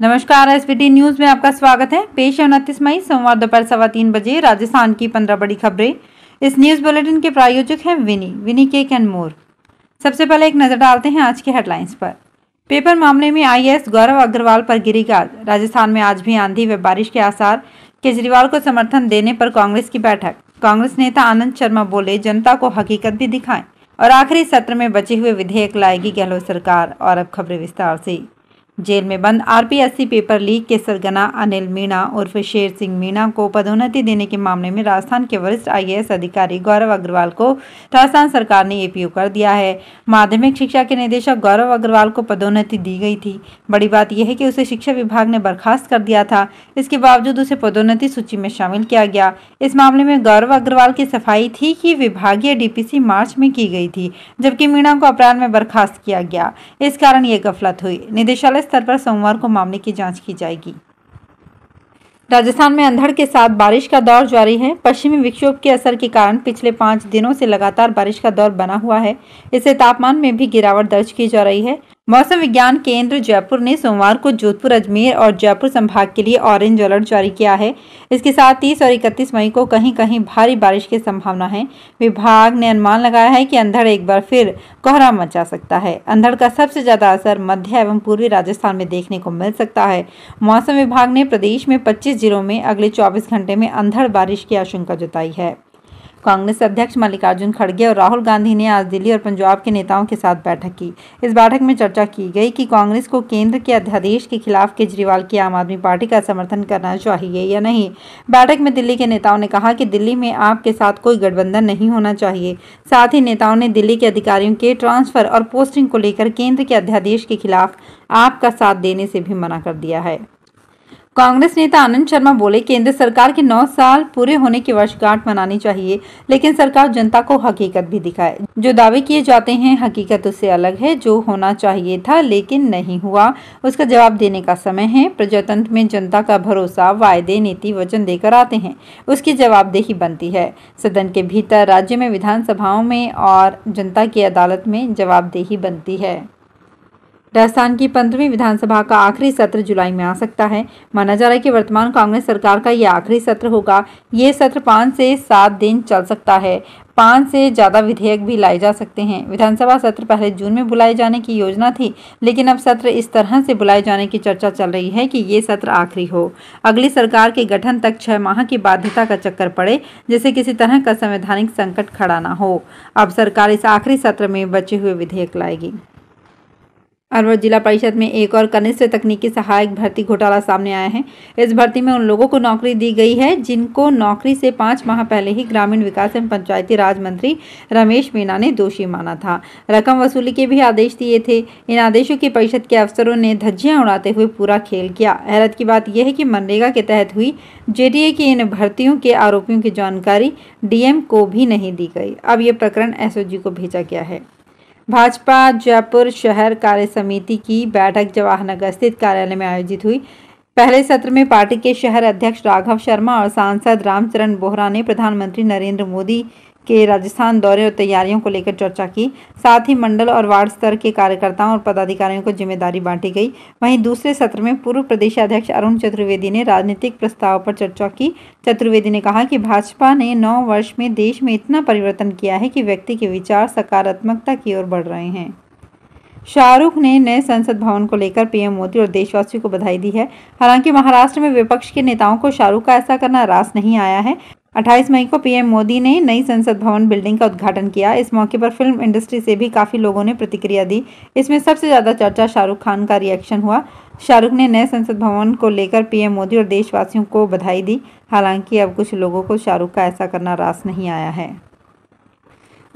नमस्कार S news में आपका स्वागत है पेश है उनतीस मई सोमवार दोपहर सवा तीन बजे राजस्थान की पंद्रह बड़ी खबरें इस न्यूज बुलेटिन के प्रायोजक हैं विनी विनी केक एंड मोर सबसे पहले एक नजर डालते हैं आज के हेडलाइंस पर पेपर मामले में आईएएस गौरव अग्रवाल पर गिरी गाज राजस्थान में आज भी आंधी व बारिश के आसार केजरीवाल को समर्थन देने पर कांग्रेस की बैठक कांग्रेस नेता आनंद शर्मा बोले जनता को हकीकत भी दिखाएं और आखिरी सत्र में बचे हुए विधेयक लाएगी गहलोत सरकार और अब खबरें विस्तार से जेल में बंद आरपीएससी पेपर लीक के सरगना अनिल मीणा उर्फ शेर सिंह मीणा को पदोन्नति देने के मामले में राजस्थान के वरिष्ठ आईएएस अधिकारी गौरव अग्रवाल को राजस्थान सरकार ने एपीओ कर दिया है माध्यमिक शिक्षा के निदेशक गौरव अग्रवाल को पदोन्नति दी गई थी बड़ी बात यह है कि उसे शिक्षा विभाग ने बर्खास्त कर दिया था इसके बावजूद उसे पदोन्नति सूची में शामिल किया गया इस मामले में गौरव अग्रवाल की सफाई थी कि विभागीय डीपीसी मार्च में की गई थी जबकि मीणा को अप्रैल में बर्खास्त किया गया इस कारण ये गफलत हुई निदेशालय स्तर पर सोमवार को मामले की जांच की जाएगी राजस्थान में अंधड़ के साथ बारिश का दौर जारी है पश्चिमी विक्षोभ के असर के कारण पिछले पाँच दिनों से लगातार बारिश का दौर बना हुआ है इससे तापमान में भी गिरावट दर्ज की जा रही है मौसम विज्ञान केंद्र जयपुर ने सोमवार को जोधपुर अजमेर और जयपुर संभाग के लिए ऑरेंज अलर्ट जारी किया है इसके साथ 30 और 31 मई को कहीं कहीं भारी बारिश की संभावना है विभाग ने अनुमान लगाया है कि अंधड़ एक बार फिर कोहरा मचा सकता है अंधड़ का सबसे ज़्यादा असर मध्य एवं पूर्वी राजस्थान में देखने को मिल सकता है मौसम विभाग ने प्रदेश में पच्चीस जिलों में अगले चौबीस घंटे में अंधड़ बारिश की आशंका जताई है कांग्रेस अध्यक्ष मल्लिकार्जुन खड़गे और राहुल गांधी ने आज दिल्ली और पंजाब के नेताओं के साथ बैठक की इस बैठक में चर्चा की गई कि कांग्रेस को केंद्र के अध्यादेश के खिलाफ केजरीवाल की आम आदमी पार्टी का समर्थन करना चाहिए या नहीं बैठक में दिल्ली के नेताओं ने कहा कि दिल्ली में आपके साथ कोई गठबंधन नहीं होना चाहिए साथ ही नेताओं ने दिल्ली के अधिकारियों के ट्रांसफर और पोस्टिंग को लेकर केंद्र के अध्यादेश के खिलाफ आपका साथ देने से भी मना कर दिया है कांग्रेस नेता आनंद शर्मा बोले केंद्र सरकार के 9 साल पूरे होने की वर्षगांठ मनानी चाहिए लेकिन सरकार जनता को हकीकत भी दिखाए जो दावे किए जाते हैं हकीकत उससे अलग है जो होना चाहिए था लेकिन नहीं हुआ उसका जवाब देने का समय है प्रजातंत्र में जनता का भरोसा वायदे नीति वचन देकर आते हैं उसकी जवाबदेही बनती है सदन के भीतर राज्य में विधानसभाओं में और जनता की अदालत में जवाबदेही बनती है राजस्थान की पंद्रहवीं विधानसभा का आखिरी सत्र जुलाई में आ सकता है माना जा रहा है कि वर्तमान कांग्रेस सरकार का यह आखिरी सत्र होगा ये सत्र पाँच से सात दिन चल सकता है पाँच से ज़्यादा विधेयक भी लाए जा सकते हैं विधानसभा सत्र पहले जून में बुलाए जाने की योजना थी लेकिन अब सत्र इस तरह से बुलाए जाने की चर्चा चल रही है कि ये सत्र आखिरी हो अगली सरकार के गठन तक छः माह की बाध्यता का चक्कर पड़े जिससे किसी तरह का संवैधानिक संकट खड़ा ना हो अब सरकार इस आखिरी सत्र में बचे हुए विधेयक लाएगी अलवर जिला परिषद में एक और कनिष्ठ तकनीकी सहायक भर्ती घोटाला सामने आया है इस भर्ती में उन लोगों को नौकरी दी गई है जिनको नौकरी से पाँच माह पहले ही ग्रामीण विकास एवं पंचायती राज मंत्री रमेश मीणा ने दोषी माना था रकम वसूली के भी आदेश दिए थे इन आदेशों की परिषद के अफसरों ने धज्जियाँ उड़ाते हुए पूरा खेल किया हैरत की बात यह है कि मनरेगा के तहत हुई जे की इन भर्तियों के आरोपियों की जानकारी डीएम को भी नहीं दी गई अब ये प्रकरण एस को भेजा गया है भाजपा जयपुर शहर कार्य समिति की बैठक जवाहरनगर स्थित कार्यालय में आयोजित हुई पहले सत्र में पार्टी के शहर अध्यक्ष राघव शर्मा और सांसद रामचरण बोहरा ने प्रधानमंत्री नरेंद्र मोदी के राजस्थान दौरे और तैयारियों को लेकर चर्चा की साथ ही मंडल और वार्ड स्तर के कार्यकर्ताओं और पदाधिकारियों को जिम्मेदारी बांटी गई वहीं दूसरे सत्र में पूर्व प्रदेश अध्यक्ष अरुण चतुर्वेदी ने राजनीतिक प्रस्ताव पर चर्चा की चतुर्वेदी ने कहा कि भाजपा ने नौ वर्ष में देश में इतना परिवर्तन किया है कि व्यक्ति के विचार सकारात्मकता की ओर बढ़ रहे हैं शाहरुख ने नए संसद भवन को लेकर पीएम मोदी और देशवासियों को बधाई दी है हालांकि महाराष्ट्र में विपक्ष के नेताओं को शाहरुख का ऐसा करना रास नहीं आया है 28 मई को पीएम मोदी ने नई संसद भवन बिल्डिंग का उद्घाटन किया इस मौके पर फिल्म इंडस्ट्री से भी काफ़ी लोगों ने प्रतिक्रिया दी इसमें सबसे ज़्यादा चर्चा शाहरुख खान का रिएक्शन हुआ शाहरुख ने नए संसद भवन को लेकर पीएम मोदी और देशवासियों को बधाई दी हालांकि अब कुछ लोगों को शाहरुख का ऐसा करना रास नहीं आया है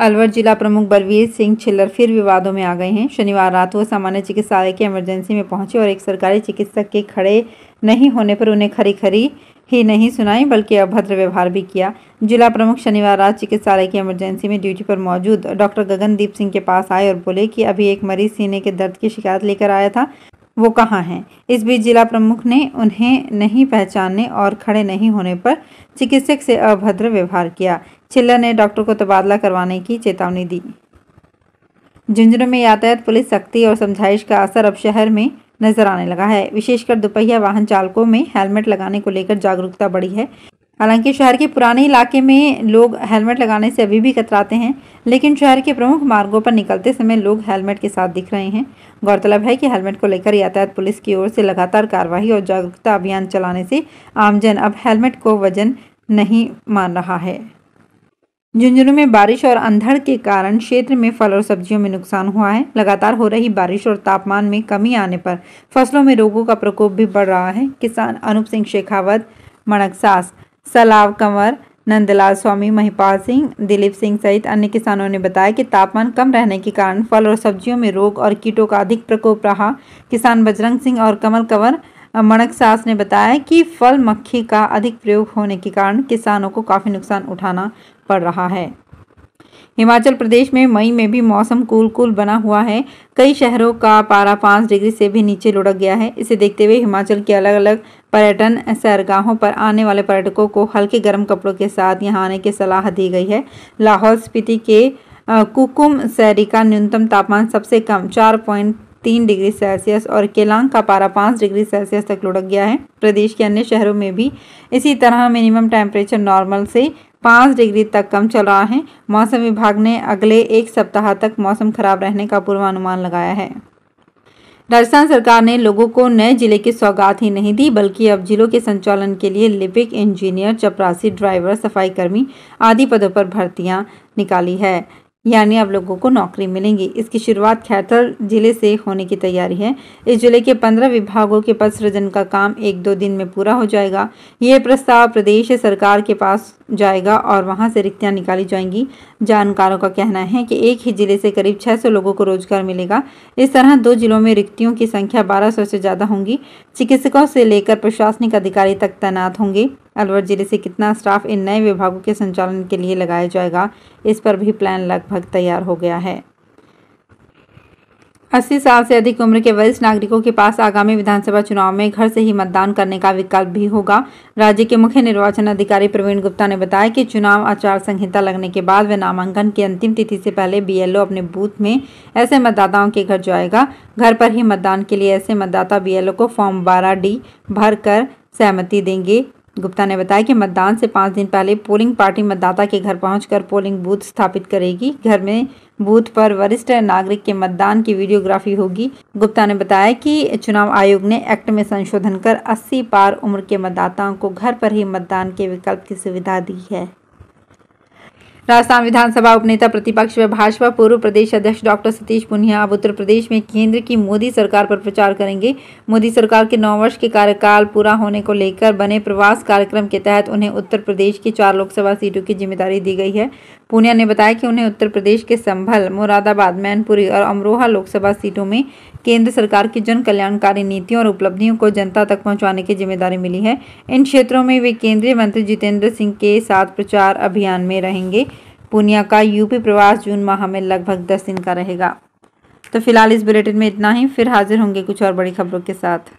अलवर जिला प्रमुख बलवीर सिंह छिल्लर फिर विवादों में आ गए हैं शनिवार रात वो सामान्य चिकित्सालय के इमरजेंसी में पहुंचे और एक सरकारी चिकित्सक के खड़े नहीं होने पर उन्हें खरी खरी ही नहीं सुनाई बल्कि अभद्र व्यवहार भी किया जिला प्रमुख शनिवार रात चिकित्सालय की इमरजेंसी में ड्यूटी पर मौजूद डॉक्टर गगनदीप सिंह के पास आए और बोले कि अभी एक मरीज सीने के दर्द की शिकायत लेकर आया था वो कहाँ हैं इस बीच जिला प्रमुख ने उन्हें नहीं पहचानने और खड़े नहीं होने पर चिकित्सक से अभद्र व्यवहार किया चिल्लर ने डॉक्टर को तबादला करवाने की चेतावनी दी झुंझुनू में यातायात पुलिस सख्ती और समझाइश का असर अब शहर में नजर आने लगा है विशेषकर दोपहिया वाहन चालकों में हेलमेट लगाने को लेकर जागरूकता बढ़ी है हालांकि शहर के पुराने इलाके में लोग हेलमेट लगाने से अभी भी कतराते हैं लेकिन शहर के प्रमुख मार्गों पर निकलते समय लोग हेलमेट के साथ दिख रहे हैं गौरतलब है कि हेलमेट को लेकर यातायात पुलिस की ओर से लगातार कार्रवाई और जागरूकता अभियान चलाने से आमजन अब हेलमेट को वजन नहीं मान रहा है झुंझुनू में बारिश और अंधड़ के कारण क्षेत्र में फल और सब्जियों में नुकसान हुआ है लगातार हो रही बारिश और तापमान में कमी आने पर फसलों में रोगों का प्रकोप भी बढ़ रहा है किसान अनूप सिंह शेखावत मणकसास सलाव कंवर नंदलाल स्वामी महिपाल सिंह दिलीप सिंह सहित अन्य किसानों ने बताया कि तापमान कम रहने के कारण फल और सब्जियों में रोग और कीटों का अधिक प्रकोप रहा किसान बजरंग सिंह और कमल कंवर मणक सास ने बताया कि फल मक्खी का अधिक प्रयोग होने के कारण किसानों को काफ़ी नुकसान उठाना पड़ रहा है हिमाचल प्रदेश में मई में भी मौसम कूल कूल बना हुआ है कई शहरों का पारा पाँच डिग्री से भी नीचे लुढ़क गया है इसे देखते हुए हिमाचल के अलग अलग पर्यटन सैरगाहों पर आने वाले पर्यटकों को हल्के गर्म कपड़ों के साथ यहाँ आने की सलाह दी गई है लाहौल स्पीति के कुकुम सैरी का न्यूनतम तापमान सबसे कम चार पॉइंट तीन डिग्री सेल्सियस और केलांग का पारा पाँच डिग्री सेल्सियस तक लुढ़क गया है प्रदेश के अन्य शहरों में भी इसी तरह मिनिमम टेम्परेचर नॉर्मल से पाँच डिग्री तक कम चल रहा है मौसम विभाग ने अगले एक सप्ताह तक मौसम खराब रहने का पूर्वानुमान लगाया है राजस्थान सरकार ने लोगों को नए जिले की सौगात ही नहीं दी बल्कि अब जिलों के संचालन के लिए लिपिक इंजीनियर चपरासी ड्राइवर सफाई कर्मी आदि पदों पर भर्तियां निकाली है यानी आप लोगों को नौकरी मिलेंगी इसकी शुरुआत खैतर जिले से होने की तैयारी है इस जिले के पंद्रह विभागों के पद सृजन का काम एक दो दिन में पूरा हो जाएगा ये प्रस्ताव प्रदेश सरकार के पास जाएगा और वहां से रिक्तियां निकाली जाएंगी जानकारों का कहना है कि एक ही जिले से करीब 600 लोगों को रोजगार मिलेगा इस तरह दो जिलों में रिक्तियों की संख्या बारह से ज़्यादा होंगी चिकित्सकों से लेकर प्रशासनिक अधिकारी तक तैनात होंगे अलवर जिले से कितना स्टाफ इन नए विभागों के संचालन के लिए लगाया जाएगा इस पर भी प्लान लगभग तैयार हो गया है अस्सी साल से अधिक उम्र के वरिष्ठ नागरिकों के पास आगामी विधानसभा चुनाव में घर से ही मतदान करने का विकल्प भी होगा राज्य के मुख्य निर्वाचन अधिकारी प्रवीण गुप्ता ने बताया कि चुनाव आचार संहिता लगने के बाद वे नामांकन की अंतिम तिथि से पहले बीएलओ अपने बूथ में ऐसे मतदाताओं के घर जाएगा घर पर ही मतदान के लिए ऐसे मतदाता बीएलओ को फॉर्म बारह डी भर कर सहमति देंगे गुप्ता ने बताया कि मतदान से पाँच दिन पहले पोलिंग पार्टी मतदाता के घर पहुंचकर पोलिंग बूथ स्थापित करेगी घर में बूथ पर वरिष्ठ नागरिक के मतदान की वीडियोग्राफी होगी गुप्ता ने बताया कि चुनाव आयोग ने एक्ट में संशोधन कर 80 पार उम्र के मतदाताओं को घर पर ही मतदान के विकल्प की सुविधा दी है राजस्थान विधानसभा उपनेता प्रतिपक्ष व भाजपा पूर्व प्रदेश अध्यक्ष डॉक्टर सतीश पुनिया अब उत्तर प्रदेश में केंद्र की मोदी सरकार पर प्रचार करेंगे मोदी सरकार के नौ वर्ष के कार्यकाल पूरा होने को लेकर बने प्रवास कार्यक्रम के तहत उन्हें उत्तर प्रदेश की चार लोकसभा सीटों की जिम्मेदारी दी गई है पूनिया ने बताया कि उन्हें उत्तर प्रदेश के संभल मुरादाबाद मैनपुरी और अमरोहा लोकसभा सीटों में केंद्र सरकार की जन कल्याणकारी नीतियों और उपलब्धियों को जनता तक पहुंचाने की जिम्मेदारी मिली है इन क्षेत्रों में वे केंद्रीय मंत्री जितेंद्र सिंह के साथ प्रचार अभियान में रहेंगे पूनिया का यूपी प्रवास जून माह में लगभग दस दिन का रहेगा तो फिलहाल इस बुलेटिन में इतना ही फिर हाजिर होंगे कुछ और बड़ी खबरों के साथ